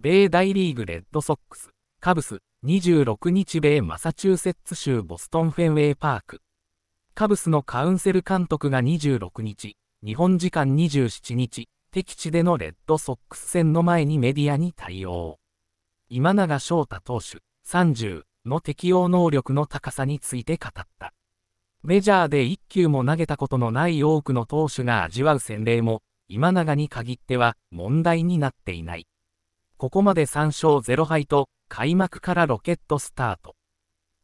米大リーグレッドソックス、カブス、26日米マサチューセッツ州ボストンフェンウェイパーク。カブスのカウンセル監督が26日、日本時間27日、敵地でのレッドソックス戦の前にメディアに対応。今永昇太投手、30の適応能力の高さについて語った。メジャーで1球も投げたことのない多くの投手が味わう洗礼も、今永に限っては問題になっていない。ここまで3勝0敗と、開幕からロケットスタート。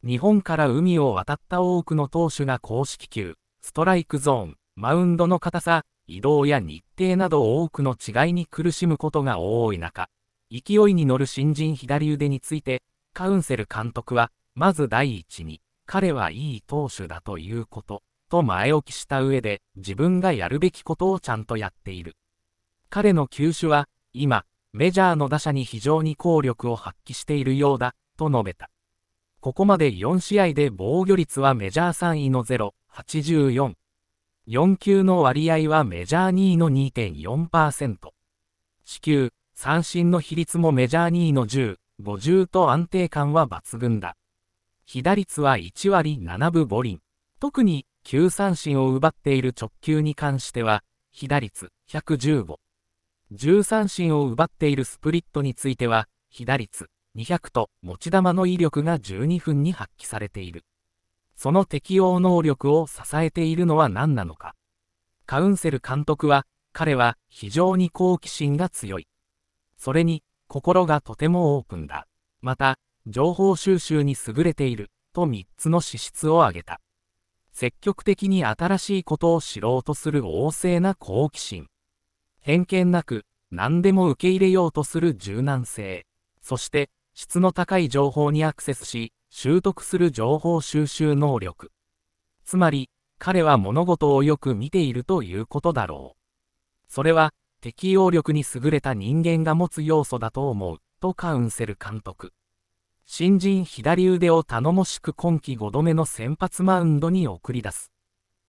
日本から海を渡った多くの投手が公式球、ストライクゾーン、マウンドの硬さ、移動や日程など多くの違いに苦しむことが多い中、勢いに乗る新人左腕について、カウンセル監督は、まず第一に、彼はいい投手だということ、と前置きした上で、自分がやるべきことをちゃんとやっている。彼の球種は、今、メジャーの打者に非常に効力を発揮しているようだ、と述べた。ここまで4試合で防御率はメジャー3位の0、84。4球の割合はメジャー2位の2.4%。四球、三振の比率もメジャー2位の10、50と安定感は抜群だ。被打率は1割7分5厘。特に、9三振を奪っている直球に関しては、被打率115。13振を奪っているスプリットについては、被打率200と持ち球の威力が12分に発揮されている。その適応能力を支えているのは何なのか。カウンセル監督は、彼は非常に好奇心が強い。それに、心がとてもオープンだ。また、情報収集に優れている、と3つの資質を挙げた。積極的に新しいことを知ろうとする旺盛な好奇心。偏見なく、何でも受け入れようとする柔軟性。そして、質の高い情報にアクセスし、習得する情報収集能力。つまり、彼は物事をよく見ているということだろう。それは、適応力に優れた人間が持つ要素だと思う、とカウンセル監督。新人左腕を頼もしく今季5度目の先発マウンドに送り出す。